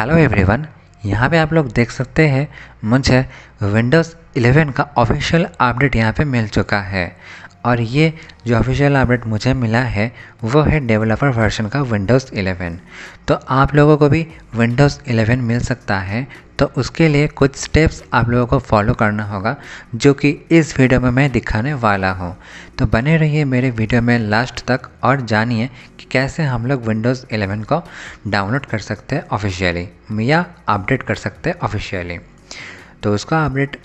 hello everyone यहाँ पे आप लोग देख सकते हैं मुझे विंडोज़ 11 का ऑफिशियल अपडेट यहाँ पे मिल चुका है और ये जो ऑफिशियल अपडेट मुझे मिला है वो है डेवलपर वर्जन का विंडोज़ 11 तो आप लोगों को भी विंडोज़ 11 मिल सकता है तो उसके लिए कुछ स्टेप्स आप लोगों को फॉलो करना होगा जो कि इस वीडियो में मैं दिखाने वाला हूँ तो बने रहिए मेरे वीडियो में लास्ट तक और जानिए कि कैसे हम लोग विंडोज़ एलेवन को डाउनलोड कर सकते हैं ऑफिशियली या अपडेट कर सकते हैं ऑफिशियली तो उसका अपडेट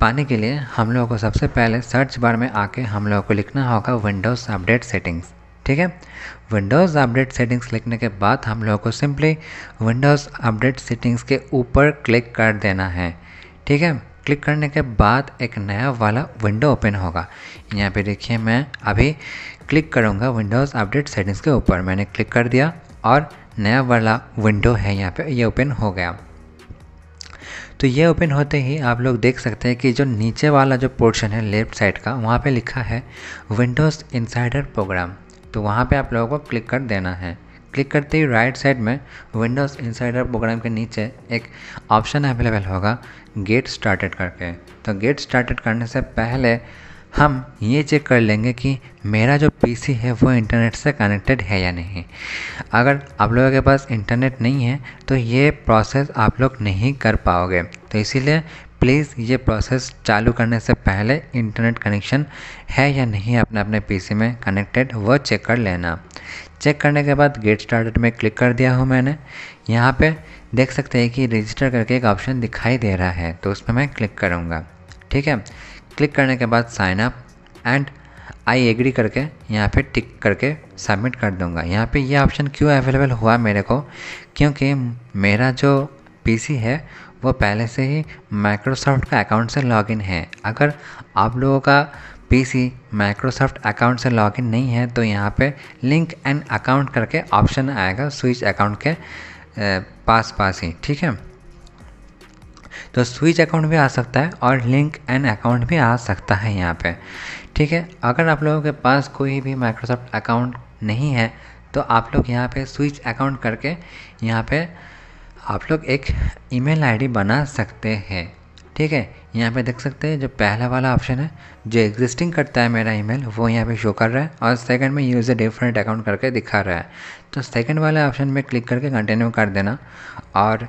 पाने के लिए हम लोगों को सबसे पहले सर्च बार में आके हम लोगों को लिखना होगा विंडोज़ अपडेट सेटिंग्स ठीक है विंडोज़ अपडेट सेटिंग्स लिखने के बाद हम लोगों को सिंपली विंडोज़ अपडेट सेटिंग्स के ऊपर क्लिक कर देना है ठीक है क्लिक करने के बाद एक नया वाला विंडो ओपन होगा यहाँ पे देखिए मैं अभी क्लिक करूँगा विंडोज़ अपडेट सेटिंग्स के ऊपर मैंने क्लिक कर दिया और नया वाला विंडो है यहाँ पे ये यह ओपन हो गया तो ये ओपन होते ही आप लोग देख सकते हैं कि जो नीचे वाला जो पोर्शन है लेफ्ट साइड का वहाँ पे लिखा है विंडोज़ इंसाइडर प्रोग्राम तो वहाँ पे आप लोगों को क्लिक कर देना है क्लिक करते ही राइट साइड में विंडोज़ इंसाइडर प्रोग्राम के नीचे एक ऑप्शन अवेलेबल होगा गेट स्टार्टेड करके तो गेट स्टार्टेड करने से पहले हम ये चेक कर लेंगे कि मेरा जो पीसी है वो इंटरनेट से कनेक्टेड है या नहीं अगर आप लोगों के पास इंटरनेट नहीं है तो ये प्रोसेस आप लोग नहीं कर पाओगे तो इसीलिए प्लीज़ ये प्रोसेस चालू करने से पहले इंटरनेट कनेक्शन है या नहीं अपने अपने पीसी में कनेक्टेड वो चेक कर लेना चेक करने के बाद गेट स्टार्टेड में क्लिक कर दिया हूँ मैंने यहाँ पे देख सकते हैं कि रजिस्टर करके एक ऑप्शन दिखाई दे रहा है तो उस पर मैं क्लिक करूँगा ठीक है क्लिक करने के बाद sign up and I agree करके यहाँ पे टिक करके सबमिट कर दूँगा यहाँ पे ये ऑप्शन क्यों अवेलेबल हुआ मेरे को क्योंकि मेरा जो पीसी है वो पहले से ही माइक्रोसॉफ्ट का अकाउंट से लॉगिन है अगर आप लोगों का पीसी माइक्रोसॉफ्ट अकाउंट से लॉगिन नहीं है तो यहाँ पे लिंक एंड अकाउंट करके ऑप्शन आएगा स्विच अकाउंट के पास पास ही ठीक है तो स्विच अकाउंट भी आ सकता है और लिंक एंड अकाउंट भी आ सकता है यहाँ पे ठीक है अगर आप लोगों के पास कोई भी माइक्रोसॉफ्ट अकाउंट नहीं है तो आप लोग यहाँ पे स्विच अकाउंट करके यहाँ पे आप लोग एक ईमेल आईडी बना सकते हैं ठीक है यहाँ पे देख सकते हैं जो पहला वाला ऑप्शन है जो एग्जिस्टिंग करता है मेरा ईमेल वो यहाँ पे शो कर रहा है और सेकंड में यूज़र डिफरेंट अकाउंट करके दिखा रहा है तो सेकंड वाले ऑप्शन में क्लिक करके कंटिन्यू कर देना और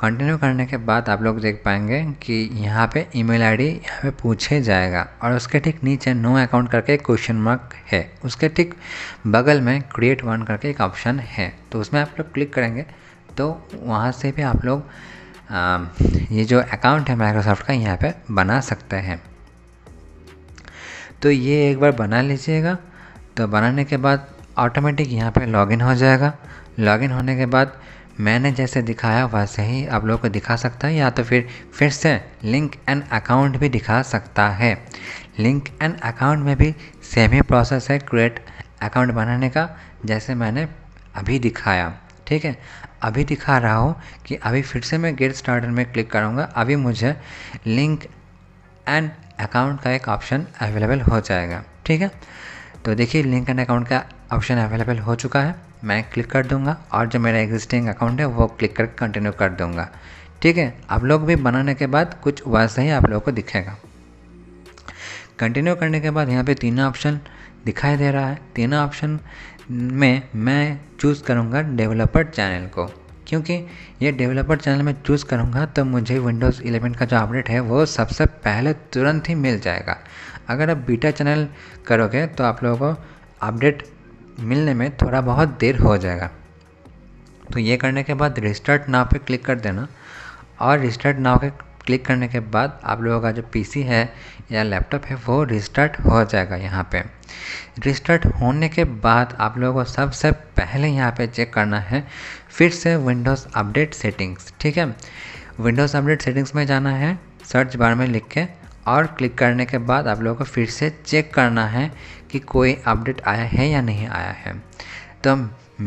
कंटिन्यू करने के बाद आप लोग देख पाएंगे कि यहाँ पे ईमेल आईडी यहाँ पर पूछे जाएगा और उसके ठीक नीचे नो अकाउंट करके क्वेश्चन मार्क है उसके ठीक बगल में क्रिएट वन करके एक ऑप्शन है तो उसमें आप लोग क्लिक करेंगे तो वहाँ से भी आप लोग आ, ये जो अकाउंट है माइक्रोसॉफ्ट का यहाँ पे बना सकते हैं तो ये एक बार बना लीजिएगा तो बनाने के बाद ऑटोमेटिक यहाँ पे लॉगिन हो जाएगा लॉगिन होने के बाद मैंने जैसे दिखाया वैसे ही आप लोगों को दिखा सकता है या तो फिर फिर से लिंक एंड अकाउंट भी दिखा सकता है लिंक एंड अकाउंट में भी सेम ही प्रोसेस है क्रिएट अकाउंट बनाने का जैसे मैंने अभी दिखाया ठीक है अभी दिखा रहा हूँ कि अभी फिर से मैं गेट स्टार्टर में क्लिक करूँगा अभी मुझे लिंक एंड अकाउंट का एक ऑप्शन अवेलेबल हो जाएगा ठीक है तो देखिए लिंक एंड अकाउंट का ऑप्शन अवेलेबल हो चुका है मैं क्लिक कर दूँगा और जो मेरा एग्जिस्टिंग अकाउंट है वो क्लिक करके कंटिन्यू कर दूँगा ठीक है आप लोग भी बनाने के बाद कुछ वैसा ही आप लोगों को दिखेगा कंटिन्यू करने के बाद यहाँ पे तीनों ऑप्शन दिखाई दे रहा है तीनों ऑप्शन में मैं चूज़ करूँगा डेवलपर चैनल को क्योंकि ये डेवलपर चैनल में चूज़ करूँगा तो मुझे विंडोज़ इलेवन का जो अपडेट है वो सबसे पहले तुरंत ही मिल जाएगा अगर आप बीटा चैनल करोगे तो आप लोगों को अपडेट मिलने में थोड़ा बहुत देर हो जाएगा तो ये करने के बाद रिस्टार्ट नाव पे क्लिक कर देना और रिस्टार्ट नाव के क्लिक करने के बाद आप लोगों का जो पीसी है या लैपटॉप है वो रिस्टार्ट हो जाएगा यहाँ पे रिस्टार्ट होने के बाद आप लोगों को सबसे पहले यहाँ पे चेक करना है फिर से विंडोज़ अपडेट सेटिंग्स ठीक है विंडोज़ अपडेट सेटिंग्स में जाना है सर्च बार में लिख के और क्लिक करने के बाद आप लोगों को फिर से चेक करना है कि कोई अपडेट आया है या नहीं आया है तो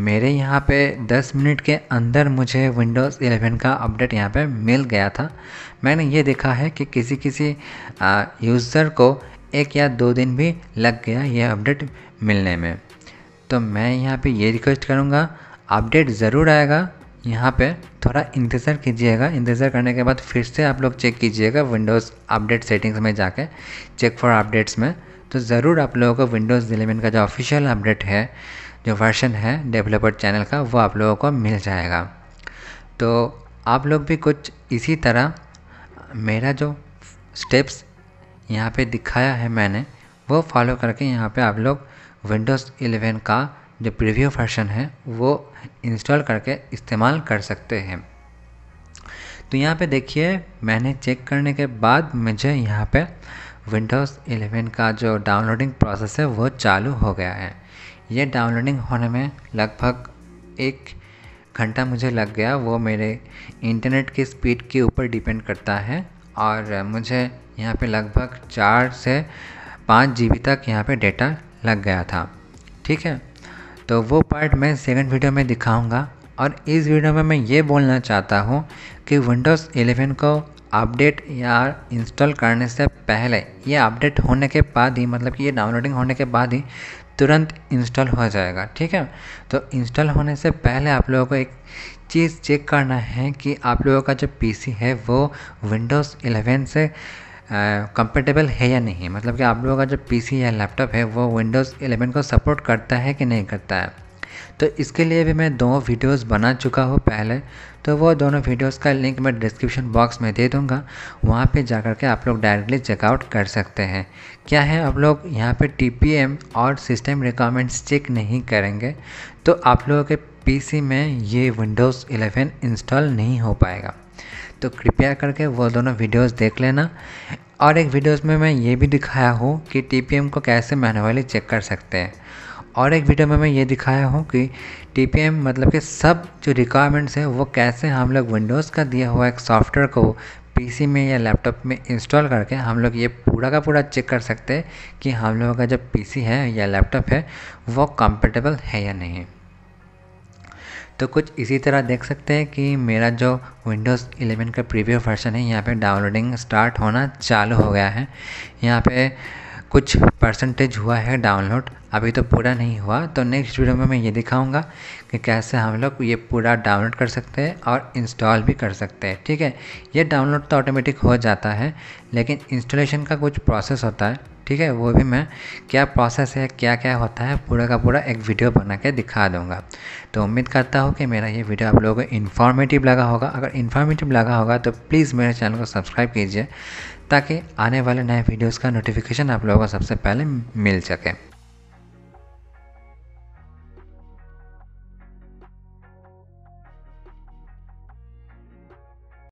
मेरे यहाँ पे 10 मिनट के अंदर मुझे विंडोज़ 11 का अपडेट यहाँ पे मिल गया था मैंने ये देखा है कि किसी किसी यूज़र को एक या दो दिन भी लग गया यह अपडेट मिलने में तो मैं यहाँ पे ये रिक्वेस्ट करूँगा अपडेट ज़रूर आएगा यहाँ पे थोड़ा इंतज़ार कीजिएगा इंतज़ार करने के बाद फिर से आप लोग चेक कीजिएगा विंडोज़ अपडेट सेटिंग्स में जाके चेक फॉर अपडेट्स में तो ज़रूर आप लोगों को विंडोज़ एलेवन का जो ऑफिशियल अपडेट है जो वर्शन है डेवलपर चैनल का वो आप लोगों को मिल जाएगा तो आप लोग भी कुछ इसी तरह मेरा जो स्टेप्स यहाँ पे दिखाया है मैंने वो फॉलो करके यहाँ पे आप लोग विंडोज़ इलेवन का जो प्रीव्यू वर्शन है वो इंस्टॉल करके इस्तेमाल कर सकते हैं तो यहाँ पे देखिए मैंने चेक करने के बाद मुझे यहाँ पे विंडोज़ 11 का जो डाउनलोडिंग प्रोसेस है वो चालू हो गया है ये डाउनलोडिंग होने में लगभग एक घंटा मुझे लग गया वो मेरे इंटरनेट की स्पीड के ऊपर डिपेंड करता है और मुझे यहाँ पे लगभग चार से पाँच जी तक यहाँ पे डेटा लग गया था ठीक है तो वो पार्ट मैं सेकंड वीडियो में दिखाऊंगा और इस वीडियो में मैं ये बोलना चाहता हूँ कि विंडोज़ 11 को अपडेट या इंस्टॉल करने से पहले ये अपडेट होने के बाद ही मतलब कि ये डाउनलोडिंग होने के बाद ही तुरंत इंस्टॉल हो जाएगा ठीक है तो इंस्टॉल होने से पहले आप लोगों को एक चीज़ चेक करना है कि आप लोगों का जो पीसी है वो विंडोज़ 11 से कंपेटेबल है या नहीं मतलब कि आप लोगों का जो पीसी या लैपटॉप है वो विंडोज़ 11 को सपोर्ट करता है कि नहीं करता है तो इसके लिए भी मैं दो वीडियोस बना चुका हूँ पहले तो वो दोनों वीडियोस का लिंक मैं डिस्क्रिप्शन बॉक्स में दे दूँगा वहाँ पे जा कर के आप लोग डायरेक्टली चेकआउट कर सकते हैं क्या है आप लोग यहाँ पे टी और सिस्टम रिक्वायरमेंट्स चेक नहीं करेंगे तो आप लोगों के पी में ये विंडोज़ एलेवन इंस्टॉल नहीं हो पाएगा तो कृपया करके वो दोनों वीडियोस देख लेना और एक वीडियोस में मैं ये भी दिखाया हूँ कि टी को कैसे मैनुअली चेक कर सकते हैं और एक वीडियो में मैं ये दिखाया हूँ कि टी मतलब कि सब जो रिक्वायरमेंट्स हैं वो कैसे हम लोग विंडोज़ का दिया हुआ एक सॉफ्टवेयर को पीसी में या लैपटॉप में इंस्टॉल करके हम लोग ये पूरा का पूरा चेक कर सकते हैं कि हम लोगों का जो पीसी है या लैपटॉप है वो कंपेटेबल है या नहीं तो कुछ इसी तरह देख सकते हैं कि मेरा जो विंडोज़ 11 का प्रीव्यू वर्जन है यहाँ पे डाउनलोडिंग स्टार्ट होना चालू हो गया है यहाँ पे कुछ परसेंटेज हुआ है डाउनलोड अभी तो पूरा नहीं हुआ तो नेक्स्ट वीडियो में मैं ये दिखाऊंगा कि कैसे हम लोग ये पूरा डाउनलोड कर सकते हैं और इंस्टॉल भी कर सकते हैं ठीक है ये डाउनलोड तो ऑटोमेटिक हो जाता है लेकिन इंस्टॉलेशन का कुछ प्रोसेस होता है ठीक है वो भी मैं क्या प्रोसेस है क्या क्या होता है पूरा का पूरा एक वीडियो बना के दिखा दूँगा तो उम्मीद करता हूँ कि मेरा ये वीडियो आप लोगों को इन्फॉर्मेटिव लगा होगा अगर इन्फॉर्मेटिव लगा होगा तो प्लीज़ मेरे चैनल को सब्सक्राइब कीजिए ताकि आने वाले नए वीडियोज़ का नोटिफिकेशन आप लोगों को सबसे पहले मिल सके